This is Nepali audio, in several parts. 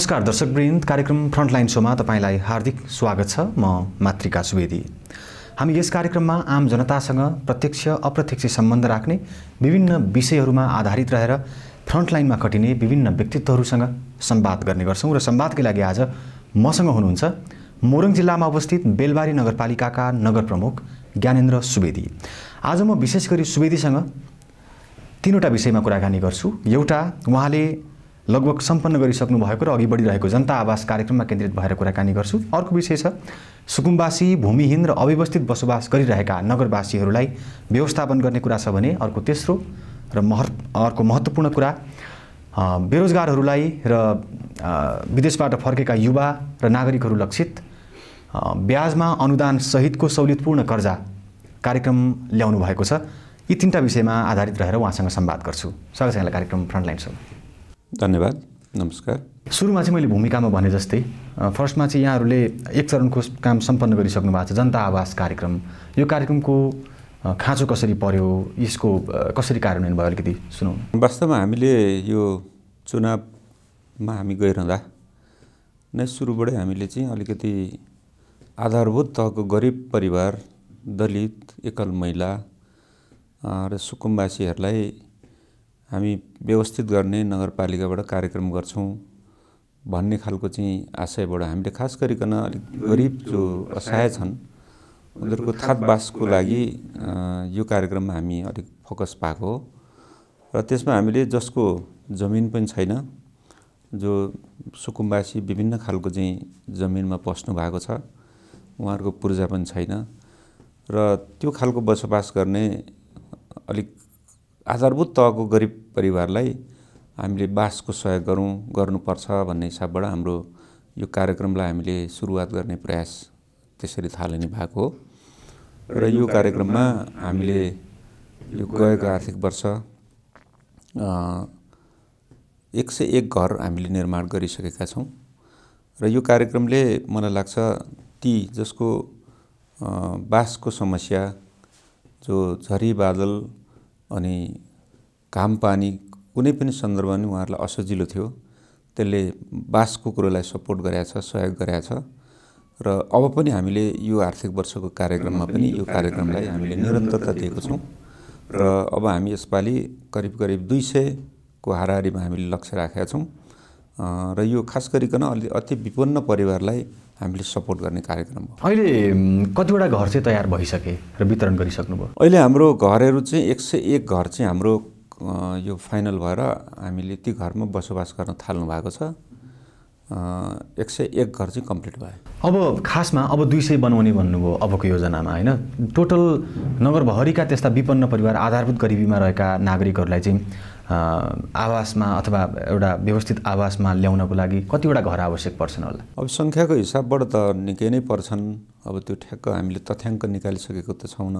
नमस्कार दर्शक दर्शकवृन्द कार्यक्रम फ्रन्टलाइन सोमा तपाईँलाई हार्दिक स्वागत छ म मातृका सुवेदी हामी यस कार्यक्रममा आम जनतासँग प्रत्यक्ष अप्रत्यक्ष सम्बन्ध राख्ने विभिन्न विषयहरूमा आधारित रहेर फ्रन्टलाइनमा खटिने विभिन्न व्यक्तित्वहरूसँग सम्वाद गर्ने गर्छौँ र सम्वादकै लागि आज मसँग हुनुहुन्छ मोरङ जिल्लामा अवस्थित बेलबारी नगरपालिकाका नगर प्रमुख ज्ञानेन्द्र सुवेदी आज म विशेष गरी सुवेदीसँग तिनवटा विषयमा कुराकानी गर्छु एउटा उहाँले लगभग सम्पन्न गरिसक्नु भएको र अघि बढिरहेको जनता आवास कार्यक्रममा केन्द्रित भएर कुराकानी गर्छु अर्को विषय छ सुकुम्बासी भूमिहीन र अव्यवस्थित बसोबास गरिरहेका नगरवासीहरूलाई व्यवस्थापन गर्ने कुरा छ भने अर्को तेस्रो र मह अर्को महत्त्वपूर्ण कुरा बेरोजगारहरूलाई र विदेशबाट फर्केका युवा र नागरिकहरू लक्षित ब्याजमा अनुदान सहितको सहुलियतपूर्ण कर्जा कार्यक्रम ल्याउनु भएको छ यी तिनवटा विषयमा आधारित रहेर उहाँसँग सम्वाद गर्छु स्वागत छ यहाँलाई कार्यक्रम फ्रन्टलाइनसँग धन्यवाद नमस्कार सुरुमा चाहिँ मैले भूमिकामा भने जस्तै फर्स्टमा चाहिँ यहाँहरूले एक चरणको काम सम्पन्न गरिसक्नु भएको छ जनता आवास कार्यक्रम यो कार्यक्रमको खाँचो कसरी पर्यो यसको कसरी कार्यान्वयन भयो अलिकति सुनाउनु वास्तवमा हामीले यो चुनावमा हामी गइरहँदा नै सुरुबाटै हामीले चाहिँ अलिकति आधारभूत तहको गरिब परिवार दलित एकल महिला र सुकुम्बासीहरूलाई हामी व्यवस्थित गर्ने नगरपालिकाबाट कार्यक्रम गर्छौँ भन्ने खालको चाहिँ आशयबाट हामीले खास गरिकन अलिक गरिब जो असहाय छन् उनीहरूको थातबासको लागि यो कार्यक्रममा हामी अलिक फोकस पाएको हो र त्यसमा हामीले जसको जमिन पनि छैन जो सुकुम्बासी विभिन्न खालको चाहिँ जमिनमा पस्नु भएको छ उहाँहरूको पूर्जा पनि छैन र त्यो खालको बसोबास गर्ने अलिक आधारभूत तहको गरिब परिवारलाई हामीले बासको सहयोग गरौँ गर्नुपर्छ भन्ने हिसाबबाट हाम्रो यो कार्यक्रमलाई हामीले सुरुवात गर्ने प्रयास त्यसरी थालनी भएको हो र यो कार्यक्रममा हामीले यो गएको आर्थिक वर्ष एक सय एक घर हामीले निर्माण गरिसकेका छौँ र यो कार्यक्रमले मलाई लाग्छ ती जसको बासको समस्या जो झरी बादल अनि घाम पानी कुनै पनि सन्दर्भमा नि उहाँहरूलाई असजिलो थियो त्यसले बासको कुरोलाई सपोर्ट गराएको छ सहयोग गराएको छ र अब पनि हामीले यो आर्थिक वर्षको कार्यक्रममा पनि यो कार्यक्रमलाई हामीले निरन्तरता दिएको छौँ र अब हामी यसपालि करिब करिब दुई सयको हाराहारीमा हामीले लक्ष्य राखेका छौँ र यो खास गरिकन अलि अति विपन्न परिवारलाई हामीले सपोर्ट गर्ने कार्यक्रम हो अहिले कतिवटा घर चाहिँ तयार भइसके र वितरण गरिसक्नुभयो अहिले हाम्रो घरहरू चाहिँ एक सय एक घर चाहिँ हाम्रो यो फाइनल भएर हामीले ती घरमा बसोबास गर्न थाल्नु भएको छ एक सय एक घर चाहिँ कम्प्लिट भयो अब खासमा अब दुई सय बनाउने भन्नुभयो अबको योजनामा होइन टोटल नगरभरिका त्यस्ता विपन्न परिवार आधारभूत गरिबीमा रहेका नागरिकहरूलाई चाहिँ आवासमा अथवा एउटा व्यवस्थित आवासमा ल्याउनको लागि कतिवटा घर आवश्यक पर्छन् होला अब सङ्ख्याको हिसाबबाट त निकै नै पर्छन् अब त्यो ठ्याक्क हामीले तथ्याङ्क निकालिसकेको त छैन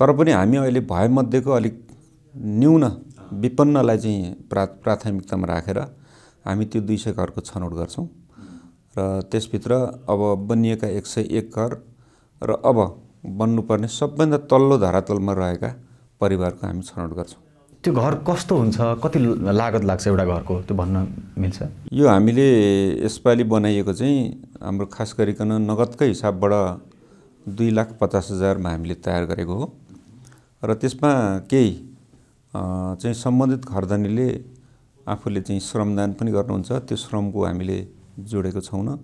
तर पनि हामी अहिले भएमध्येको अलिक न्यून विपन्नलाई चाहिँ प्रा प्राथमिकतामा राखेर हामी त्यो दुई सय घरको छनौट गर्छौँ र त्यसभित्र अब बनिएका एक सय एक घर र अब बन्नुपर्ने सबभन्दा तल्लो धरातलमा रहेका परिवारको हामी छनौट गर्छौँ त्यो घर कस्तो हुन्छ कति लागत लाग्छ एउटा घरको त्यो भन्न मिल्छ यो हामीले यसपालि बनाइएको चाहिँ हाम्रो खास गरिकन नगदकै हिसाबबाट दुई लाख पचास हजारमा हामीले तयार गरेको हो र त्यसमा केही चाहिँ सम्बन्धित घरधनीले आफूले चाहिँ श्रमदान पनि गर्नुहुन्छ त्यो श्रमको हामीले जोडेको छैनौँ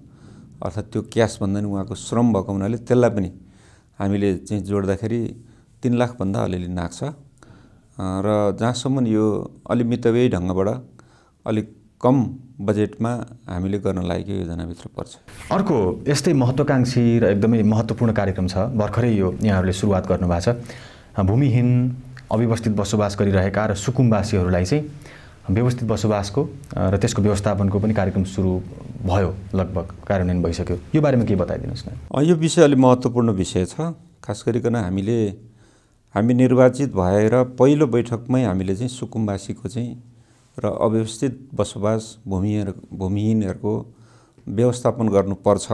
अर्थात् त्यो क्यासभन्दा पनि उहाँको श्रम भएको हुनाले त्यसलाई पनि हामीले चाहिँ जोड्दाखेरि तिन लाखभन्दा अलिअलि नाग्छ र जहाँसम्म यो अलि मितव्ययी ढङ्गबाट अलिक कम बजेटमा हामीले गर्न लागेको योजनाभित्र पर्छ अर्को यस्तै महत्त्वकाङ्क्षी र एकदमै महत्त्वपूर्ण कार्यक्रम छ भर्खरै यो यहाँहरूले सुरुवात गर्नुभएको छ भूमिहीन अव्यवस्थित बसोबास गरिरहेका र सुकुमवासीहरूलाई चाहिँ व्यवस्थित बसोबासको र त्यसको व्यवस्थापनको पनि कार्यक्रम सुरु भयो लगभग कार्यान्वयन भइसक्यो यो बारेमा के बताइदिनुहोस् न यो विषय अलिक महत्त्वपूर्ण विषय छ खास गरिकन हामीले हामी निर्वाचित भएर पहिलो बैठकमै हामीले चाहिँ सुकुम्बासीको चाहिँ र अव्यवस्थित बसोबास भूमिहरू भूमिहीनहरूको व्यवस्थापन गर्नुपर्छ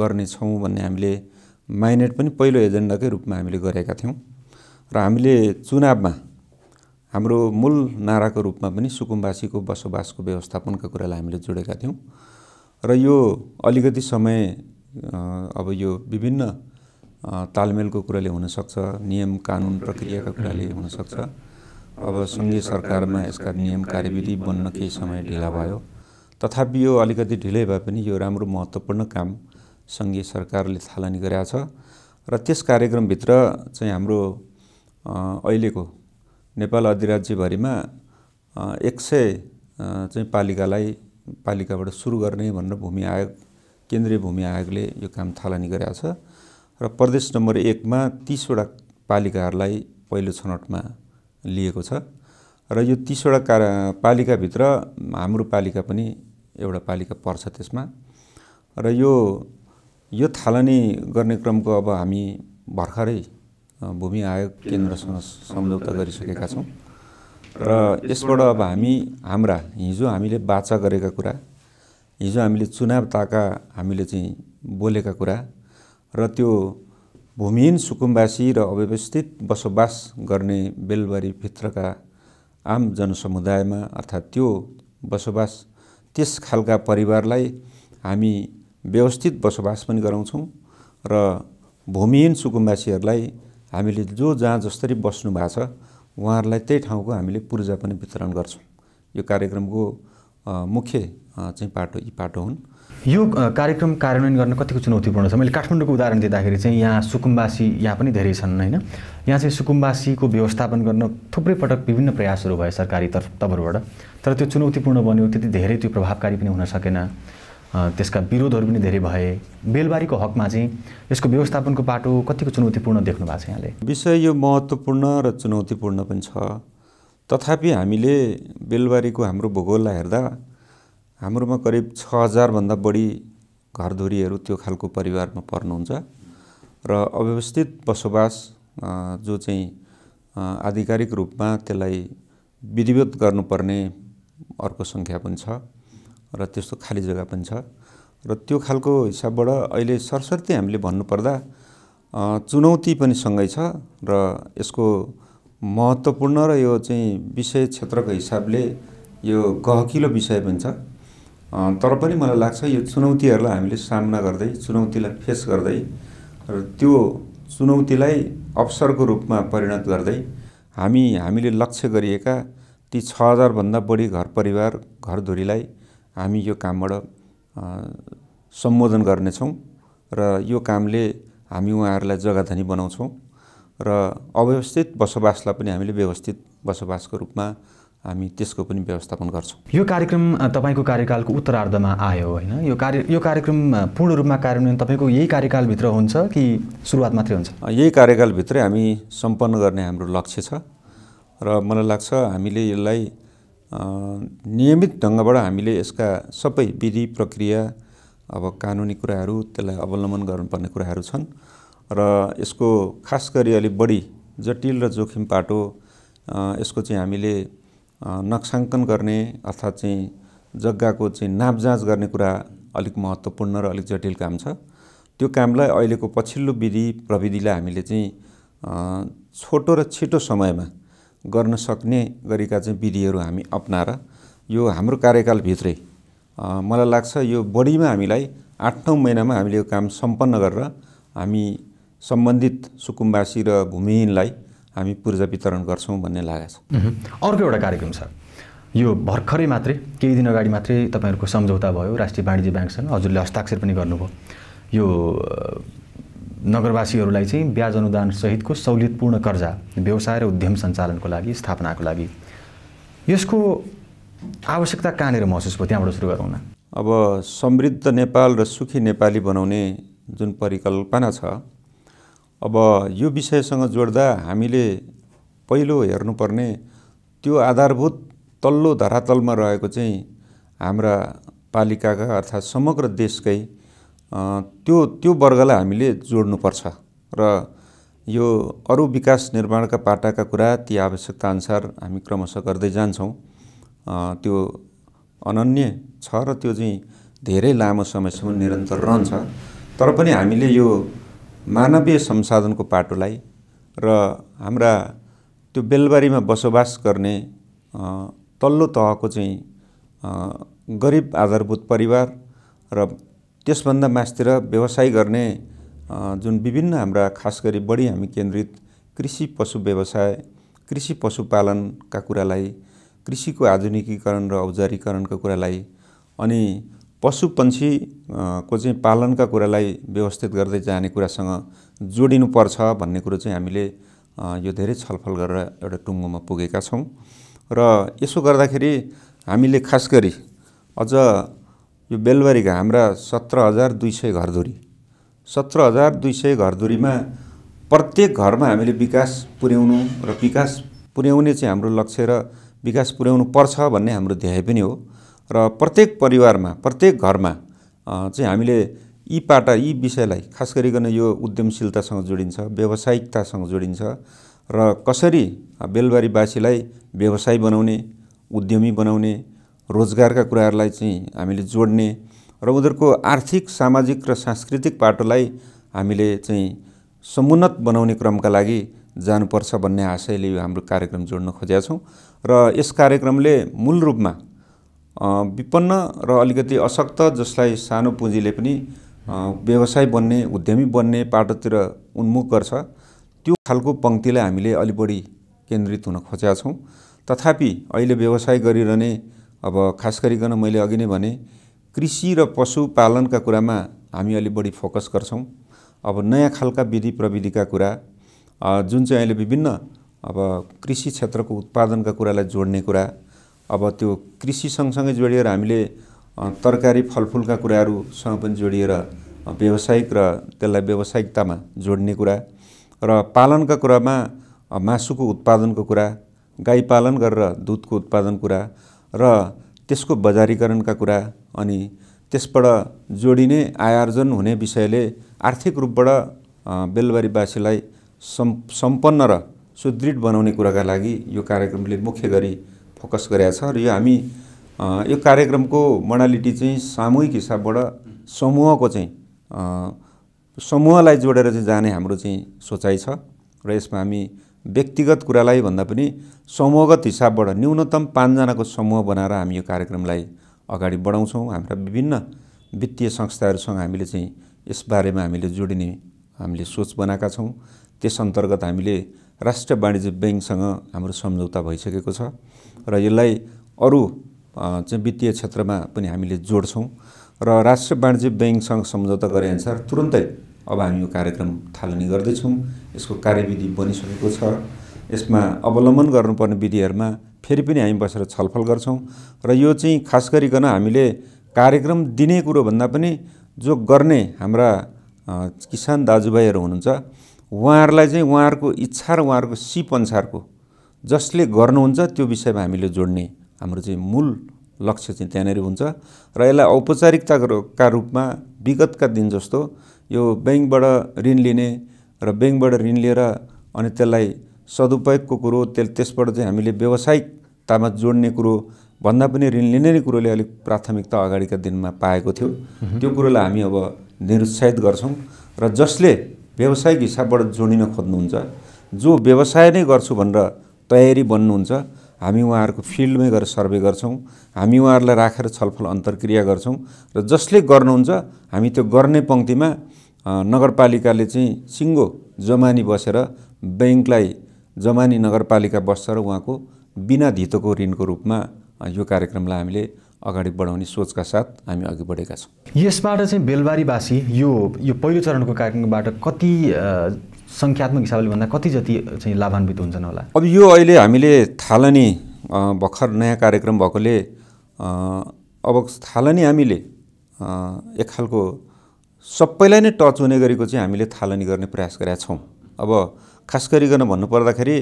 गर्नेछौँ भन्ने हामीले माइनेट पनि पहिलो एजेन्डाकै रूपमा हामीले गरेका थियौँ र हामीले चुनावमा हाम्रो मूल नाराको रूपमा पनि सुकुम्बासीको बसोबासको व्यवस्थापनका कुरालाई हामीले जोडेका थियौँ र यो अलिकति समय अब यो विभिन्न तालमेलको कुराले हुनसक्छ नियम कानुन प्रक्रियाका कुराले हुनसक्छ अब सङ्घीय सरकारमा यसका नियम कार्यविधि बन्न केही समय ढिला भयो तथापि यो अलिकति ढिलै भए पनि यो राम्रो महत्त्वपूर्ण काम सङ्घीय सरकारले थालनी गरेका छ र त्यस कार्यक्रमभित्र चाहिँ हाम्रो अहिलेको नेपाल अधिराज्यभरिमा एक सय चाहिँ पालिकालाई पालिकाबाट सुरु गर्ने भनेर भूमि आयोग केन्द्रीय भूमि आयोगले यो काम थालनी गरेका छ र प्रदेश नम्बर एकमा तिसवटा पालिकाहरूलाई पहिलो छनौटमा लिएको छ र यो तिसवटा का पालिकाभित्र हाम्रो पालिका पनि एउटा पालिका पर्छ त्यसमा र यो यो थालनी गर्ने क्रमको अब हामी भर्खरै भूमि आयोग केन्द्रसँग सम्झौता गरिसकेका छौँ र यसबाट अब हामी हाम्रा हिजो हामीले बाचा गरेका कुरा हिजो हामीले चुनाव ताका हामीले चाहिँ बोलेका कुरा र त्यो भूमिहीन सुकुम्बासी र अव्यवस्थित बसोबास गर्ने बेलबारीभित्रका आम जनसमुदायमा अर्थात् त्यो बसोबास त्यस खालका परिवारलाई हामी व्यवस्थित बसोबास पनि गराउँछौँ र भूमिहीन सुकुम्बासीहरूलाई हामीले जो जहाँ जसरी बस्नु भएको छ उहाँहरूलाई त्यही ठाउँको हामीले पूर्जा पनि वितरण गर्छौँ यो कार्यक्रमको मुख्य चाहिँ पाटो यी पाटो हुन् यो कार्यक्रम कार्यान्वयन गर्न कतिको चुनौतीपूर्ण छ मैले काठमाडौँको उदाहरण दिँदाखेरि चाहिँ यहाँ सुकुम्बासी यहाँ पनि धेरै छन् होइन यहाँ चाहिँ सुकुम्बासीको व्यवस्थापन गर्न थुप्रै पटक विभिन्न प्रयासहरू भए सरकारी तर्फ तर्फबाट तर त्यो चुनौतीपूर्ण बन्यो त्यति धेरै त्यो प्रभावकारी पनि हुन सकेन त्यसका विरोधहरू पनि धेरै भए बेलबारीको हकमा चाहिँ यसको व्यवस्थापनको पाटो कतिको चुनौतीपूर्ण देख्नु भएको छ यहाँले विषय यो महत्त्वपूर्ण र चुनौतीपूर्ण पनि छ तथापि हामीले बेलबारीको हाम्रो भूगोललाई हेर्दा हाम्रोमा करिब छ हजारभन्दा बढी घरधुरीहरू त्यो खालको परिवारमा पर्नुहुन्छ र अव्यवस्थित बसोबास जो चाहिँ आधिकारिक रूपमा त्यसलाई विधिवत गर्नुपर्ने अर्को सङ्ख्या पनि छ र त्यस्तो खाली जग्गा पनि छ र त्यो खालको हिसाबबाट अहिले सरस्वती हामीले भन्नुपर्दा चुनौती पनि सँगै छ र यसको महत्त्वपूर्ण र यो चाहिँ विषय क्षेत्रको हिसाबले यो गहकिलो विषय पनि छ तर पनि मलाई लाग्छ यो चुनौतीहरूलाई हामीले सामना गर्दै चुनौतीलाई फेस गर्दै र त्यो चुनौतीलाई अवसरको रूपमा परिणत गर्दै हामी हामीले लक्ष्य गरिएका ती छ हजारभन्दा बढी घर परिवार घरधुरीलाई हामी यो कामबाट सम्बोधन गर्नेछौँ र यो कामले हामी उहाँहरूलाई जग्गाधनी बनाउँछौँ र अव्यवस्थित बसोबासलाई पनि हामीले व्यवस्थित बसोबासको रूपमा हामी त्यसको पनि व्यवस्थापन गर्छौँ यो कार्यक्रम तपाईँको कार्यकालको उत्तरार्धमा आयो होइन यो कार्य यो कार्यक्रम पूर्ण रूपमा कार्यान्वयन तपाईँको यही कार्यकालभित्र हुन्छ कि सुरुवात मात्रै हुन्छ यही कार्यकालभित्रै हामी सम्पन्न गर्ने हाम्रो लक्ष्य छ र मलाई लाग्छ हामीले यसलाई नियमित ढङ्गबाट हामीले यसका सबै विधि प्रक्रिया अब कानुनी कुराहरू त्यसलाई अवलम्बन गर्नुपर्ने कुराहरू छन् र यसको खास गरी अलिक बढी जटिल र जोखिम पाटो यसको चाहिँ हामीले नक्साङ्कन गर्ने अर्थात् चाहिँ जग्गाको चाहिँ नापजाँच गर्ने कुरा अलिक महत्त्वपूर्ण र अलिक जटिल काम छ त्यो कामलाई अहिलेको पछिल्लो विधि प्रविधिलाई हामीले चाहिँ छोटो र छिटो समयमा गर्न सक्ने गरेका चाहिँ विधिहरू हामी अप्नाएर यो हाम्रो कार्यकालभित्रै मलाई लाग्छ यो बढीमा हामीलाई आठ नौ महिनामा हामीले यो काम सम्पन्न गरेर हामी सम्बन्धित सुकुम्बासी र भूमिहीनलाई हामी पूर्जा वितरण गर्छौँ भन्ने लागेको छ अर्को एउटा कार्यक्रम छ यो भर्खरै मात्रै केही दिन अगाडि मात्रै तपाईँहरूको सम्झौता भयो राष्ट्रिय वाणिज्य ब्याङ्कसँग हजुरले हस्ताक्षर पनि गर्नुभयो यो नगरवासीहरूलाई चाहिँ ब्याज अनुदान सहितको सहुलियतपूर्ण कर्जा व्यवसाय र उद्यम सञ्चालनको लागि स्थापनाको लागि यसको आवश्यकता कहाँनिर महसुस भयो त्यहाँबाट सुरु गरौँ न अब समृद्ध नेपाल र सुखी नेपाली बनाउने जुन परिकल्पना छ अब यो विषयसँग जोड्दा हामीले पहिलो हेर्नुपर्ने त्यो आधारभूत तल्लो धरातलमा रहेको चाहिँ हाम्रा पालिकाका अर्थात् समग्र देशकै त्यो त्यो वर्गलाई हामीले जोड्नुपर्छ र यो अरू विकास निर्माणका पाटाका कुरा ती आवश्यकता अनुसार हामी क्रमशः गर्दै जान्छौँ त्यो अनन्य छ र त्यो चाहिँ धेरै लामो समयसम्म निरन्तर रहन्छ तर पनि हामीले यो मानवीय संसाधनको पाटोलाई र हाम्रा त्यो बेलबारीमा बसोबास गर्ने तल्लो तहको चाहिँ गरिब आधारभूत परिवार र त्यसभन्दा मासतिर व्यवसाय गर्ने जुन विभिन्न हाम्रा खास गरी बढी हामी केन्द्रित कृषि पशु व्यवसाय कृषि पशुपालनका कुरालाई कृषिको आधुनिकीकरण र औजारीकरणका कुरालाई अनि पशु पक्षीको चाहिँ पालनका कुरालाई व्यवस्थित गर्दै जाने कुरासँग जोडिनुपर्छ भन्ने कुरो चाहिँ हामीले यो धेरै छलफल गरेर एउटा टुङ्गोमा पुगेका छौँ र यसो गर्दाखेरि हामीले खास गरी अझ यो बेलबारीका हाम्रा सत्र हजार दुई सय घरधुरी सत्र हजार दुई सय घरधुरीमा प्रत्येक घरमा हामीले विकास पुर्याउनु र विकास पुर्याउने चाहिँ हाम्रो लक्ष्य र विकास पुर्याउनु पर्छ भन्ने हाम्रो ध्याय पनि हो र प्रत्येक परिवारमा प्रत्येक घरमा चाहिँ हामीले यी पाटा यी विषयलाई खास गरिकन यो उद्यमशीलतासँग जोडिन्छ व्यावसायिकतासँग जोडिन्छ र कसरी बेलबारीवासीलाई व्यवसाय बनाउने उद्यमी बनाउने रोजगारका कुराहरूलाई चाहिँ हामीले जोड्ने र उनीहरूको आर्थिक सामाजिक र सांस्कृतिक पाटोलाई हामीले चाहिँ समुन्नत बनाउने क्रमका लागि जानुपर्छ भन्ने आशयले यो हाम्रो कार्यक्रम जोड्न खोजेका छौँ र यस कार्यक्रमले मूल रूपमा विपन्न र अलिकति अशक्त जसलाई सानो पुँजीले पनि व्यवसाय बन्ने उद्यमी बन्ने पाटोतिर उन्मुख गर्छ त्यो खालको पङ्क्तिलाई हामीले अलि बढी केन्द्रित हुन खोजेका छौँ तथापि अहिले व्यवसाय गरिरहने अब खास गरिकन मैले अघि नै भने कृषि र पशुपालनका कुरामा हामी अलि बढी फोकस गर्छौँ अब नयाँ खालका विधि प्रविधिका कुरा जुन चाहिँ अहिले विभिन्न अब कृषि क्षेत्रको उत्पादनका कुरालाई जोड्ने कुरा अब त्यो कृषि सँगसँगै जोडिएर हामीले तरकारी फलफुलका कुराहरूसँग पनि जोडिएर व्यावसायिक र त्यसलाई व्यावसायिकतामा जोड्ने कुरा र पालनका कुरामा मासुको उत्पादनको कुरा गाई पालन गरेर दुधको उत्पादन कुरा र त्यसको बजारीकरणका कुरा अनि त्यसबाट जोडिने आयार्जन हुने विषयले आर्थिक रूपबाट बेलबारीवासीलाई सम् सम्पन्न र सुदृढ बनाउने कुराका लागि यो कार्यक्रमले मुख्य गरी फोकस गरेका छ र यो हामी यो कार्यक्रमको मोडालिटी चाहिँ सामूहिक हिसाबबाट समूहको चाहिँ समूहलाई जोडेर चाहिँ जाने हाम्रो चाहिँ सोचाइ छ र यसमा हामी व्यक्तिगत कुरालाई भन्दा पनि समूहगत हिसाबबाट न्यूनतम पाँचजनाको समूह बनाएर हामी यो कार्यक्रमलाई अगाडि बढाउँछौँ हाम्रा विभिन्न वित्तीय संस्थाहरूसँग हामीले चाहिँ यसबारेमा हामीले जोडिने हामीले सोच बनाएका छौँ त्यस अन्तर्गत हामीले राष्ट्रिय वाणिज्य ब्याङ्कसँग हाम्रो सम्झौता भइसकेको छ र यसलाई अरू चाहिँ वित्तीय क्षेत्रमा पनि हामीले जोड्छौँ र राष्ट्रिय वाणिज्य ब्याङ्कसँग सम्झौता अनुसार तुरुन्तै अब हामी यो कार्यक्रम थालनी गर्दैछौँ यसको कार्यविधि बनिसकेको छ यसमा अवलम्बन गर्नुपर्ने विधिहरूमा फेरि पनि हामी बसेर छलफल गर्छौँ र यो चाहिँ खास गरिकन हामीले कार्यक्रम दिने कुरोभन्दा पनि जो गर्ने हाम्रा किसान दाजुभाइहरू हुनुहुन्छ उहाँहरूलाई चाहिँ उहाँहरूको इच्छा र उहाँहरूको सिप अनुसारको जसले गर्नुहुन्छ त्यो विषयमा हामीले जोड्ने हाम्रो चाहिँ मूल लक्ष्य चाहिँ त्यहाँनिर हुन्छ र यसलाई औपचारिकताका रूपमा विगतका दिन जस्तो यो ब्याङ्कबाट ऋण लिने र ब्याङ्कबाट ऋण लिएर अनि त्यसलाई सदुपयोगको कुरो त्यस त्यसबाट चाहिँ हामीले व्यावसायिकतामा जोड्ने कुरो भन्दा पनि ऋण लिने नै कुरोले अलिक प्राथमिकता अगाडिका दिनमा पाएको थियो त्यो कुरोलाई हामी अब निरुत्साहित गर्छौँ र जसले व्यावसायिक हिसाबबाट जोडिन खोज्नुहुन्छ जो व्यवसाय नै गर्छु भनेर तयारी बन्नुहुन्छ हामी उहाँहरूको फिल्डमै गएर सर्वे गर्छौँ हामी उहाँहरूलाई राखेर छलफल अन्तर्क्रिया गर्छौँ र जसले गर्नुहुन्छ हामी त्यो गर्ने पङ्क्तिमा नगरपालिकाले चाहिँ सिङ्गो जमानी बसेर ब्याङ्कलाई जमानी नगरपालिका बस्छ र उहाँको बिना धितोको ऋणको रूपमा यो कार्यक्रमलाई हामीले अगाडि बढाउने सोचका साथ हामी अघि बढेका छौँ यसबाट चाहिँ बेलबारीवासी यो यो पहिलो चरणको कार्यक्रमबाट कति सङ्ख्यात्मक हिसाबले भन्दा कति जति चाहिँ लाभान्वित हुन्छन् होला अब यो अहिले हामीले थालनी भर्खर नयाँ कार्यक्रम भएकोले अब थालनी हामीले एक खालको सबैलाई नै टच हुने गरेको चाहिँ हामीले थालनी गर्ने प्रयास गरेका छौँ अब खास गरिकन भन्नुपर्दाखेरि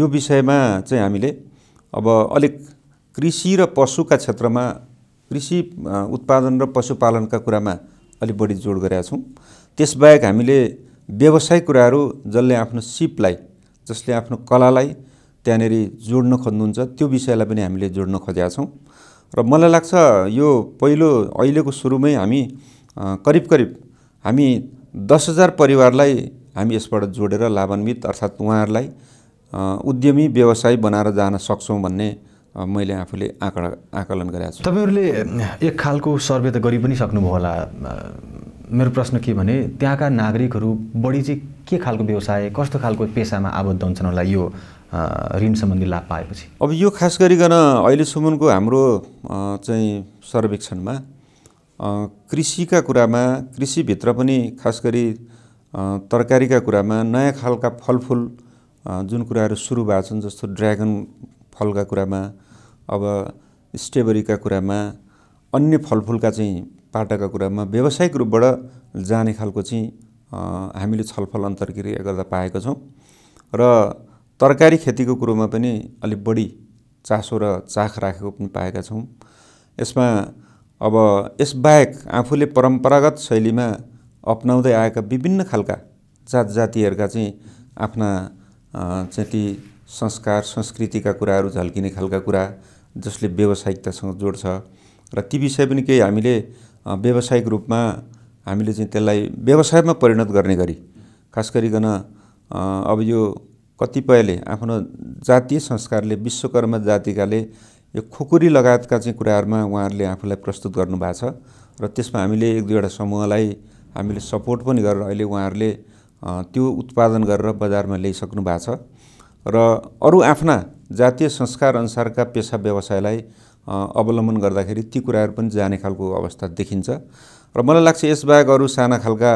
यो विषयमा चाहिँ हामीले अब अलिक कृषि र पशुका क्षेत्रमा कृषि उत्पादन र पशुपालनका कुरामा अलिक बढी जोड गरेका छौँ त्यसबाहेक हामीले व्यवसायिक कुराहरू जसले आफ्नो सिपलाई जसले आफ्नो कलालाई त्यहाँनिर जोड्न खोज्नुहुन्छ त्यो विषयलाई पनि हामीले जोड्न खोजेका छौँ र मलाई लाग्छ यो पहिलो अहिलेको सुरुमै हामी करिब करिब हामी दस हजार परिवारलाई हामी यसबाट जोडेर लाभान्वित अर्थात् उहाँहरूलाई उद्यमी व्यवसाय बनाएर जान सक्छौँ भन्ने मैले आफूले आँकडा आकलन गरेको छु तपाईँहरूले एक खालको सर्वे त गरि पनि सक्नुभयो होला मेरो प्रश्न के भने त्यहाँका नागरिकहरू बढी चाहिँ के खालको व्यवसाय कस्तो खालको पेसामा आबद्ध हुन्छन् होला यो ऋण सम्बन्धी लाभ पाएपछि अब यो खास गरिकन अहिलेसम्मको हाम्रो चाहिँ सर्वेक्षणमा कृषिका कुरामा कृषिभित्र पनि खास गरी तरकारीका कुरामा नयाँ खालका फलफुल जुन कुराहरू सुरु भएको छन् जस्तो ड्रागन फलका कुरामा अब स्ट्रबेरीका कुरामा अन्य फलफुलका चाहिँ पाटाका कुरामा व्यावसायिक रूपबाट जाने खालको चाहिँ हामीले छलफल अन्तर्क्रिया गर्दा पाएका छौँ र तरकारी खेतीको कुरोमा पनि अलिक बढी चासो र चाख राखेको पनि पाएका छौँ यसमा अब यसबाहेक आफूले परम्परागत शैलीमा अप्नाउँदै आएका विभिन्न खालका जात जातिहरूका चाहिँ आफ्ना चाहिँ ती संस्कार संस्कृतिका कुराहरू झल्किने खालका कुरा जसले व्यावसायिकतासँग जोड्छ र ती विषय पनि केही हामीले व्यावसायिक रूपमा हामीले चाहिँ त्यसलाई व्यवसायमा परिणत गर्ने गरी खास गरिकन अब यो कतिपयले आफ्नो जातीय संस्कारले विश्वकर्मा जातिकाले यो खुकुरी लगायतका चाहिँ कुराहरूमा उहाँहरूले आफूलाई प्रस्तुत गर्नुभएको छ र त्यसमा हामीले एक दुईवटा समूहलाई हामीले सपोर्ट पनि गरेर अहिले उहाँहरूले त्यो उत्पादन गरेर बजारमा ल्याइसक्नु भएको छ र अरू आफ्ना जातीय संस्कार अनुसारका पेसा व्यवसायलाई अवलम्बन गर्दाखेरि ती कुराहरू पनि जाने खालको अवस्था देखिन्छ र मलाई लाग्छ यसबाहेक अरू साना खालका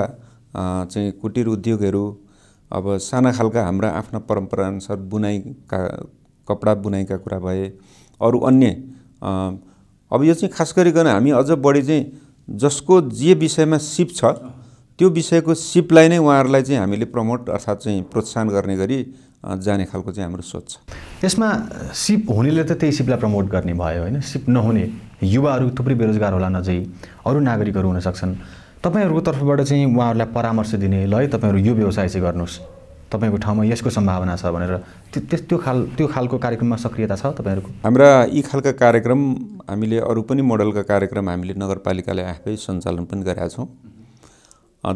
चाहिँ कुटीर उद्योगहरू अब साना खालका हाम्रा आफ्ना परम्पराअनुसार बुनाइका कपडा बुनाइका कुरा भए अरू अन्य अब यो चाहिँ खास गरिकन हामी अझ बढी चाहिँ जसको जे विषयमा सिप छ त्यो विषयको सिपलाई नै उहाँहरूलाई चाहिँ हामीले प्रमोट अर्थात् चाहिँ प्रोत्साहन गर्ने गरी जाने खालको चाहिँ हाम्रो सोच छ यसमा सिप हुनेले त त्यही सिपलाई प्रमोट गर्ने भयो होइन सिप नहुने युवाहरू थुप्रै बेरोजगार होला नजै अरू नागरिकहरू हुन सक्छन् तपाईँहरूको तर्फबाट चाहिँ उहाँहरूलाई परामर्श दिने ल है तपाईँहरू यो व्यवसाय चाहिँ गर्नुहोस् तपाईँको ठाउँमा यसको सम्भावना छ भनेर त्यो त्यो खाल त्यो खालको कार्यक्रममा सक्रियता छ तपाईँहरूको हाम्रा यी खालका कार्यक्रम हामीले अरू पनि मोडलका कार्यक्रम हामीले नगरपालिकाले आफै सञ्चालन पनि गरेका छौँ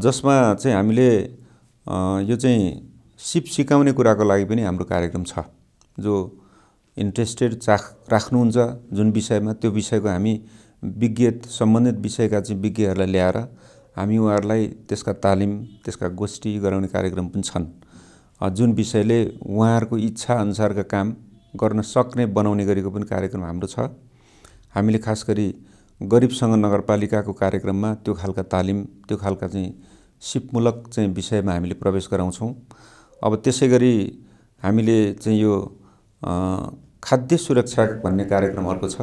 जसमा चाहिँ हामीले यो चाहिँ सिप सिकाउने कुराको लागि पनि हाम्रो कार्यक्रम छ जो इन्ट्रेस्टेड चाख राख्नुहुन्छ जुन विषयमा त्यो विषयको हामी विज्ञ सम्बन्धित विषयका चाहिँ विज्ञहरूलाई ल्याएर हामी उहाँहरूलाई त्यसका तालिम त्यसका गोष्ठी गराउने कार्यक्रम पनि छन् जुन विषयले उहाँहरूको इच्छा अनुसारका काम गर्न सक्ने बनाउने गरेको पनि कार्यक्रम हाम्रो छ हामीले खास गरी गरिबसँग नगरपालिकाको कार्यक्रममा त्यो खालका तालिम त्यो खालका चाहिँ सिपमूलक चाहिँ विषयमा हामीले प्रवेश गराउँछौँ अब त्यसै गरी हामीले चाहिँ यो खाद्य सुरक्षा भन्ने कार्यक्रम अर्को छ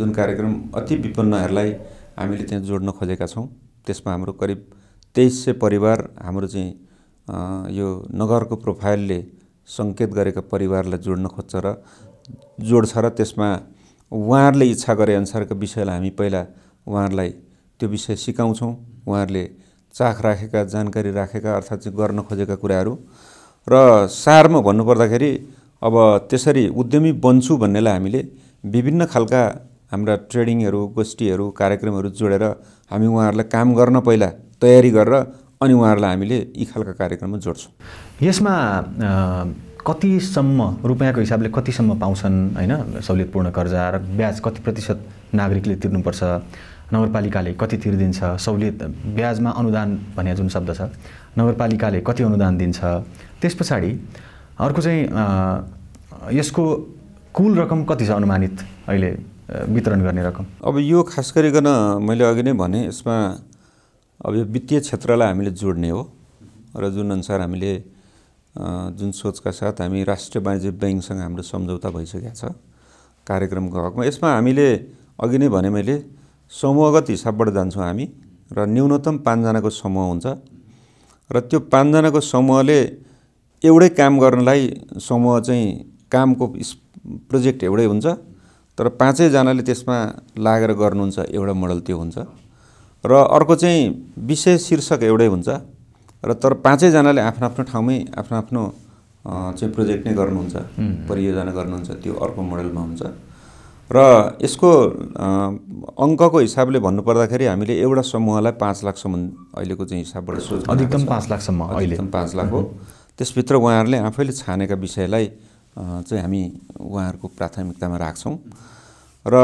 जुन कार्यक्रम अति विपन्नहरूलाई हामीले त्यहाँ जोड्न खोजेका छौँ त्यसमा हाम्रो करिब तेइस सय परिवार हाम्रो चाहिँ यो नगरको प्रोफाइलले सङ्केत गरेका परिवारलाई जोड्न खोज्छ र जोड्छ र त्यसमा उहाँहरूले इच्छा गरे अनुसारको विषयलाई हामी पहिला उहाँहरूलाई त्यो विषय सिकाउँछौँ उहाँहरूले चाख राखेका जानकारी राखेका अर्थात् चाहिँ गर्न खोजेका कुराहरू र सारमा भन्नुपर्दाखेरि अब त्यसरी उद्यमी बन्छु भन्नेलाई हामीले विभिन्न खालका हाम्रा ट्रेडिङहरू गोष्ठीहरू कार्यक्रमहरू जोडेर हामी उहाँहरूलाई काम गर्न पहिला तयारी गरेर अनि उहाँहरूलाई हामीले यी खालका कार्यक्रममा जोड्छौँ यसमा कतिसम्म रुपियाँको हिसाबले कतिसम्म पाउँछन् होइन सहुलियतपूर्ण कर्जा र ब्याज कति प्रतिशत नागरिकले तिर्नुपर्छ नगरपालिकाले कति तिरिदिन्छ सहुलियत ब्याजमा अनुदान भन्ने जुन शब्द छ नगरपालिकाले कति अनुदान दिन्छ त्यस पछाडि अर्को चाहिँ यसको कुल रकम कति छ अनुमानित अहिले वितरण गर्ने रकम अब यो खास गरिकन मैले अघि नै भने यसमा अब यो वित्तीय क्षेत्रलाई हामीले जोड्ने हो र जुन अनुसार हामीले जुन सोचका साथ हामी राष्ट्रिय वाणिज्य ब्याङ्कसँग हाम्रो सम्झौता भइसकेको छ कार्यक्रमको हकमा यसमा हामीले अघि नै भने मैले समूहगत हिसाबबाट जान्छौँ हामी र न्यूनतम पाँचजनाको समूह हुन्छ र त्यो पाँचजनाको समूहले एउटै काम गर्नलाई समूह चाहिँ कामको प्रोजेक्ट एउटै हुन्छ तर पाँचैजनाले त्यसमा लागेर गर्नुहुन्छ एउटा मोडल त्यो हुन्छ र अर्को चाहिँ विषय शीर्षक एउटै हुन्छ र तर पाँचैजनाले आफ्नो आफ्नो ठाउँमै आफ्नो आफ्नो चाहिँ प्रोजेक्ट नै गर्नुहुन्छ परियोजना गर्नुहुन्छ त्यो अर्को मोडलमा हुन्छ र यसको अङ्कको हिसाबले भन्नुपर्दाखेरि हामीले एउटा समूहलाई पाँच लाखसम्म अहिलेको चाहिँ हिसाबबाट सोच अधिकतम पाँच लाखसम्म अधिकतम पाँच लाख हो त्यसभित्र उहाँहरूले आफैले छानेका विषयलाई चाहिँ हामी उहाँहरूको प्राथमिकतामा राख्छौँ र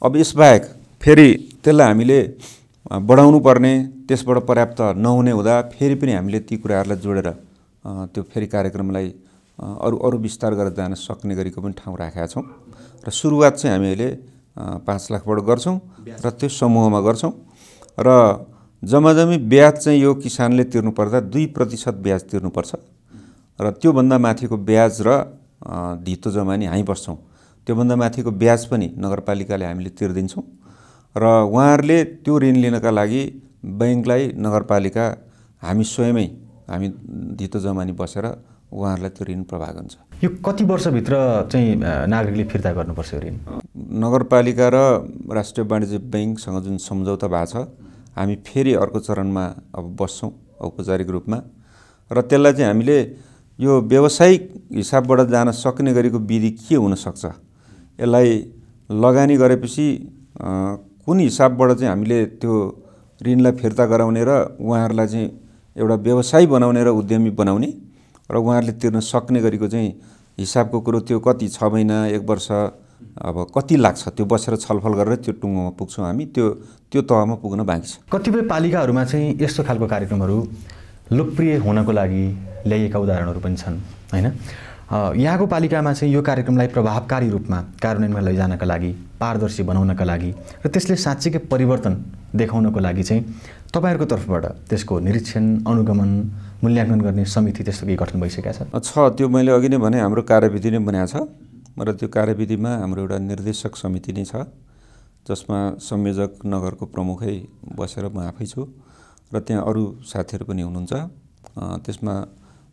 अब यसबाहेक फेरि त्यसलाई हामीले बढाउनु पर्ने त्यसबाट पर्याप्त नहुने हुँदा फेरि पनि हामीले ती कुराहरूलाई जोडेर त्यो फेरि कार्यक्रमलाई अरू अरू विस्तार गरेर जान सक्ने गरीको पनि ठाउँ राखेका छौँ र सुरुवात चाहिँ हामीले पाँच लाखबाट गर्छौँ र त्यो समूहमा गर्छौँ र जम्माजम्मी ब्याज चाहिँ यो किसानले तिर्नुपर्दा दुई प्रतिशत ब्याज तिर्नुपर्छ र त्योभन्दा माथिको ब्याज र धितो जमानी हामी बस्छौँ त्योभन्दा माथिको ब्याज पनि नगरपालिकाले हामीले तिर्दिन्छौँ र उहाँहरूले त्यो ऋण लिनका लागि ब्याङ्कलाई नगरपालिका हामी स्वयमै हामी धितो जमानी बसेर उहाँहरूलाई त्यो ऋण प्रभाव हुन्छ यो कति वर्षभित्र चाहिँ नागरिकले फिर्ता गर्नुपर्छ यो ऋण नगरपालिका र राष्ट्रिय वाणिज्य ब्याङ्कसँग जुन सम्झौता भएको छ हामी फेरि अर्को चरणमा अब बस्छौँ औपचारिक रूपमा र त्यसलाई चाहिँ हामीले यो व्यावसायिक हिसाबबाट जान सक्ने गरेको विधि के हुनसक्छ यसलाई लगानी गरेपछि कुन हिसाबबाट चाहिँ हामीले त्यो ऋणलाई फिर्ता गराउने र उहाँहरूलाई चाहिँ एउटा व्यवसाय बनाउने र उद्यमी बनाउने र उहाँहरूले तिर्न सक्ने गरेको चाहिँ हिसाबको कुरो त्यो कति छ महिना एक वर्ष अब कति लाग्छ त्यो बसेर छलफल गरेर त्यो टुङ्गोमा पुग्छौँ हामी त्यो त्यो तहमा पुग्न बाँकी छ कतिपय पालिकाहरूमा चाहिँ यस्तो खालको कार्यक्रमहरू लोकप्रिय हुनको लागि ल्याइएका उदाहरणहरू पनि छन् होइन यहाँको पालिकामा चाहिँ यो कार्यक्रमलाई प्रभावकारी रूपमा कार्यान्वयनमा लैजानका लागि पारदर्शी बनाउनका लागि र त्यसले साँच्चीकै परिवर्तन देखाउनको लागि चाहिँ तपाईँहरूको तर्फबाट त्यसको निरीक्षण अनुगमन मूल्याङ्कन गर्ने समिति त्यस्तो केही गठन भइसकेका छ छ त्यो मैले अघि नै भने हाम्रो कार्यविधि नै बनाएको छ र त्यो कार्यविधिमा हाम्रो एउटा निर्देशक समिति नै छ जसमा संयोजक नगरको प्रमुखै बसेर म आफै छु र त्यहाँ अरू साथीहरू पनि हुनुहुन्छ त्यसमा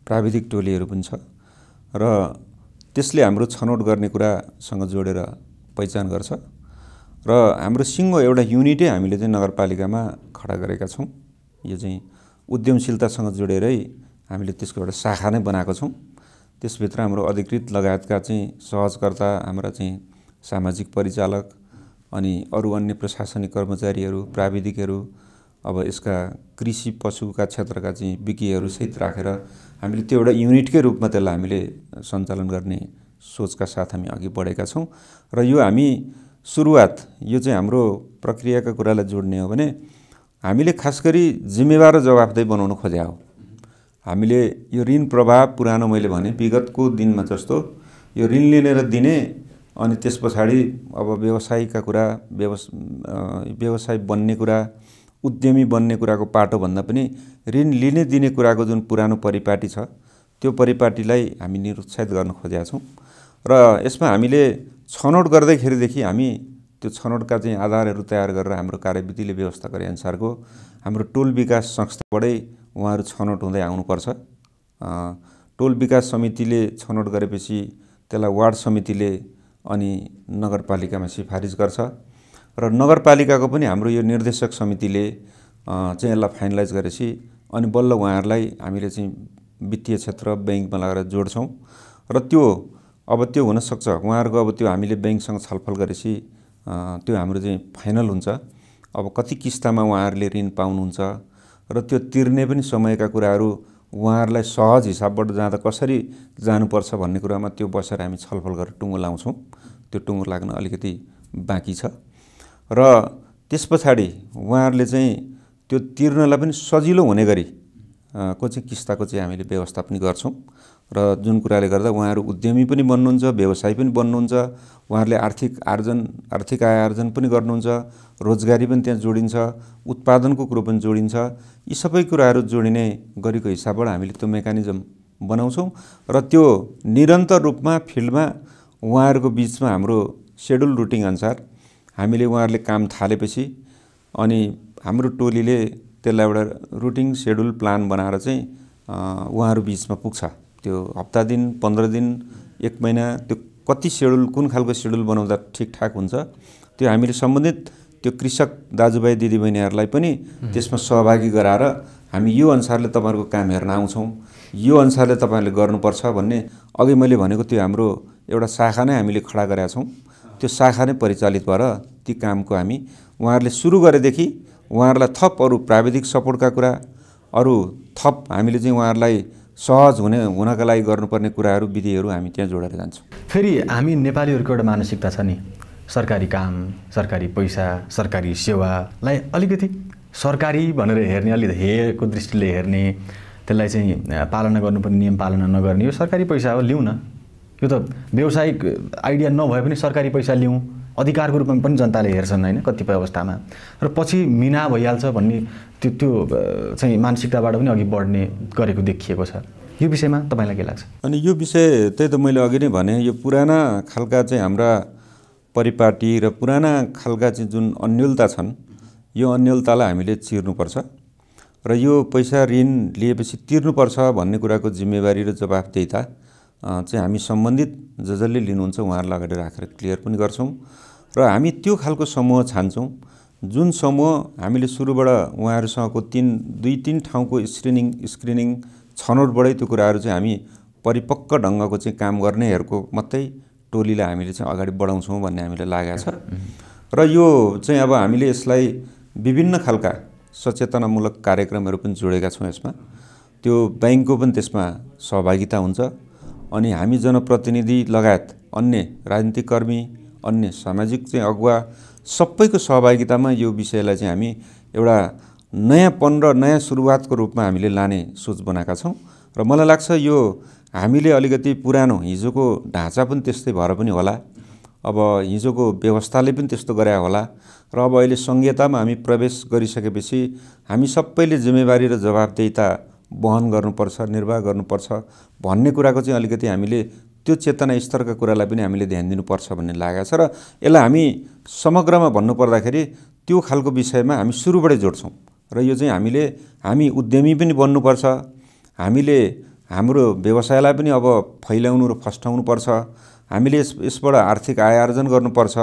प्राविधिक टोलीहरू पनि छ र त्यसले हाम्रो छनौट गर्ने कुरासँग जोडेर पहिचान गर्छ र हाम्रो सिङ्गो एउटा युनिटै हामीले चाहिँ नगरपालिकामा खडा गरेका छौँ यो चाहिँ उद्यमशीलतासँग जोडेरै हामीले त्यसको एउटा शाखा नै बनाएको छौँ त्यसभित्र हाम्रो अधिकृत लगायतका चाहिँ सहजकर्ता हाम्रा चाहिँ सामाजिक परिचालक अनि अरू अन्य प्रशासनिक कर्मचारीहरू प्राविधिकहरू अब यसका कृषि पशुका क्षेत्रका चाहिँ विज्ञहरूसहित राखेर हामीले त्यो एउटा युनिटकै रूपमा त्यसलाई हामीले सञ्चालन गर्ने सोचका साथ हामी अघि बढेका छौँ र यो हामी सुरुवात यो चाहिँ हाम्रो प्रक्रियाका कुरालाई जोड्ने हो भने हामीले खास गरी जिम्मेवार र जवाफदेही बनाउन खोज्या हो हामीले यो ऋण प्रभाव पुरानो मैले भने विगतको दिनमा जस्तो यो ऋण लिने र दिने अनि त्यस पछाडि अब व्यवसायका कुरा व्यवस व्यवसाय बन्ने कुरा उद्यमी बन्ने कुराको पाटोभन्दा पनि ऋण लिने दिने कुराको जुन पुरानो परिपाटी छ त्यो परिपाटीलाई हामी निरुत्साहित गर्न खोजेका छौँ र यसमा हामीले छनौट गर्दैखेरिदेखि हामी त्यो छनौटका चाहिँ आधारहरू तयार गरेर हाम्रो कार्यविधिले व्यवस्था गरे अनुसारको हाम्रो टोल विकास संस्थाबाटै उहाँहरू छनौट हुँदै आउनुपर्छ टोल विकास समितिले छनौट गरेपछि त्यसलाई वार्ड समितिले अनि नगरपालिकामा सिफारिस गर्छ र नगरपालिकाको पनि हाम्रो यो निर्देशक समितिले चाहिँ यसलाई फाइनलाइज गरेपछि अनि बल्ल उहाँहरूलाई हामीले चाहिँ वित्तीय क्षेत्र ब्याङ्कमा लगेर जोड्छौँ र त्यो अब त्यो हुनसक्छ उहाँहरूको अब त्यो हामीले ब्याङ्कसँग छलफल गरेपछि त्यो हाम्रो चाहिँ फाइनल हुन्छ अब कति किस्तामा उहाँहरूले ऋण पाउनुहुन्छ र त्यो तिर्ने पनि समयका कुराहरू उहाँहरूलाई सहज हिसाबबाट जाँदा कसरी जानुपर्छ भन्ने कुरामा त्यो बसेर हामी छलफल गरेर टुङ्गो लाउँछौँ त्यो टुङ्गो लाग्न अलिकति बाँकी छ र त्यस पछाडि उहाँहरूले चाहिँ त्यो तिर्नलाई पनि सजिलो हुने गरी को चाहिँ किस्ताको चाहिँ हामीले व्यवस्था पनि गर्छौँ र जुन कुराले गर्दा उहाँहरू उद्यमी पनि बन्नुहुन्छ व्यवसायी पनि बन्नुहुन्छ उहाँहरूले आर्थिक आर्जन आर्थिक आय आर्जन पनि गर्नुहुन्छ रोजगारी पनि त्यहाँ जोडिन्छ उत्पादनको कुरो पनि जोडिन्छ यी सबै कुराहरू जोडिने गरेको हिसाबबाट हामीले त्यो मेकानिजम बनाउँछौँ र त्यो निरन्तर रूपमा फिल्डमा उहाँहरूको बिचमा हाम्रो सेड्युल रुटिङ अनुसार हामीले उहाँहरूले काम थालेपछि अनि हाम्रो टोलीले त्यसलाई एउटा रुटिन सेड्युल प्लान बनाएर चाहिँ उहाँहरू बिचमा पुग्छ त्यो हप्ता दिन पन्ध्र दिन एक महिना त्यो कति सेड्युल कुन खालको सेड्युल बनाउँदा ठिकठाक हुन्छ त्यो हामीले सम्बन्धित त्यो कृषक दाजुभाइ दिदीबहिनीहरूलाई पनि त्यसमा सहभागी गराएर हामी यो अनुसारले तपाईँहरूको काम हेर्न आउँछौँ यो अनुसारले तपाईँहरूले गर्नुपर्छ भन्ने अघि मैले भनेको त्यो हाम्रो एउटा शाखा नै हामीले खडा गरेका छौँ त्यो शाखा नै परिचालित भएर ती कामको हामी उहाँहरूले सुरु गरेदेखि उहाँहरूलाई थप अरू प्राविधिक सपोर्टका कुरा अरू थप हामीले चाहिँ उहाँहरूलाई सहज हुने हुनका लागि गर्नुपर्ने कुराहरू विधिहरू हामी त्यहाँ जोडेर जान्छौँ फेरि हामी नेपालीहरूको एउटा मानसिकता छ नि सरकारी काम सरकारी पैसा सरकारी सेवालाई अलिकति सरकारी भनेर हेर्ने अलिक हेको दृष्टिले हेर्ने त्यसलाई चाहिँ पालना गर्नुपर्ने नियम पालना नगर्ने यो सरकारी पैसा हो लिउँ न यो त व्यवसायिक आइडिया नभए पनि सरकारी पैसा लिउँ अधिकारको रूपमा पनि जनताले हेर्छन् होइन कतिपय अवस्थामा र पछि मिना भइहाल्छ भन्ने त्यो त्यो चाहिँ मानसिकताबाट पनि अघि बढ्ने गरेको देखिएको छ यो विषयमा तपाईँलाई के लाग्छ अनि यो विषय त्यही त मैले अघि नै भने यो पुराना खालका चाहिँ हाम्रा परिपाटी र पुराना खालका चाहिँ जुन अन्यलता छन् यो अन्यलतालाई हामीले चिर्नुपर्छ र यो पैसा ऋण लिएपछि तिर्नुपर्छ भन्ने कुराको जिम्मेवारी र जवाफदेता चाहिँ हामी सम्बन्धित ज जसले लिनुहुन्छ उहाँहरूलाई अगाडि राखेर क्लियर पनि गर्छौँ र हामी त्यो खालको समूह छान्छौँ जुन समूह हामीले सुरुबाट उहाँहरूसँगको तिन दुई तिन ठाउँको स्क्रिनिङ स्क्रिनिङ छनौटबाटै त्यो कुराहरू चाहिँ हामी परिपक्व ढङ्गको चाहिँ काम गर्नेहरूको मात्रै टोलीलाई हामीले चाहिँ अगाडि बढाउँछौँ भन्ने हामीलाई लागेको छ र यो चाहिँ अब हामीले यसलाई विभिन्न खालका सचेतनामूलक कार्यक्रमहरू पनि जोडेका छौँ यसमा त्यो ब्याङ्कको पनि त्यसमा सहभागिता हुन्छ अनि हामी जनप्रतिनिधि लगायत अन्य राजनीतिक कर्मी अन्य सामाजिक चाहिँ अगुवा सबैको सहभागितामा यो विषयलाई चाहिँ हामी एउटा नयाँपन र नयाँ सुरुवातको रूपमा हामीले लाने सोच बनाएका छौँ र मलाई लाग्छ यो हामीले अलिकति पुरानो हिजोको ढाँचा पनि त्यस्तै भएर पनि होला अब हिजोको व्यवस्थाले पनि त्यस्तो गरे होला र अब अहिले सङ्घीयतामा हामी प्रवेश गरिसकेपछि हामी सबैले जिम्मेवारी र जवाबदेता वहन गर्नुपर्छ निर्वाह गर्नुपर्छ भन्ने कुराको चाहिँ अलिकति हामीले त्यो चेतना स्तरका कुरालाई पनि हामीले ध्यान दिनुपर्छ भन्ने लागेको छ र यसलाई हामी समग्रमा भन्नुपर्दाखेरि त्यो खालको विषयमा हामी सुरुबाटै जोड्छौँ र यो चाहिँ हामीले हामी उद्यमी पनि बन्नुपर्छ हामीले हाम्रो व्यवसायलाई पनि अब फैलाउनु र फस्टाउनुपर्छ हामीले यस यसबाट आर्थिक आय आर्जन गर्नुपर्छ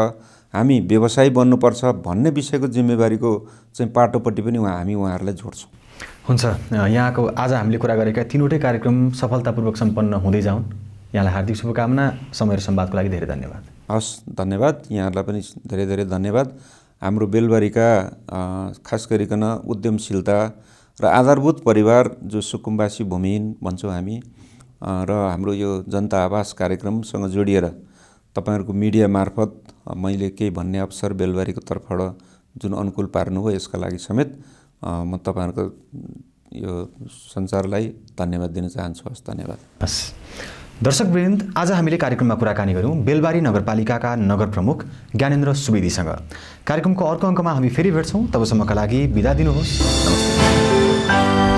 हामी व्यवसायी बन्नुपर्छ भन्ने विषयको जिम्मेवारीको चाहिँ पाटोपट्टि पनि हामी उहाँहरूलाई जोड्छौँ हुन्छ यहाँको आज हामीले कुरा गरेका तिनवटै कार्यक्रम सफलतापूर्वक सम्पन्न हुँदै जाउन् यहाँलाई हार्दिक शुभकामना समय र सम्वादको लागि धेरै धन्यवाद हस् धन्यवाद यहाँहरूलाई पनि धेरै धेरै धन्यवाद हाम्रो बेलबारीका खास गरिकन उद्यमशीलता र आधारभूत परिवार जो सुकुम्बासी भूमिहीन भन्छौँ हामी र हाम्रो यो जनता आवास कार्यक्रमसँग जोडिएर तपाईँहरूको मिडिया मार्फत मैले केही भन्ने अवसर बेलबारीको तर्फबाट जुन अनुकूल पार्नुभयो यसका लागि समेत म तपाईँहरूको यो संसारलाई धन्यवाद दिन चाहन्छु हस् धन्यवाद हस् दर्शकवृन्द आज हामीले कार्यक्रममा कुराकानी गऱ्यौँ बेलबारी नगरपालिकाका नगर प्रमुख ज्ञानेन्द्र सुवेदीसँग कार्यक्रमको अर्को अङ्कमा हामी फेरि भेट्छौँ तबसम्मका लागि बिदा दिनुहोस् नमस्ते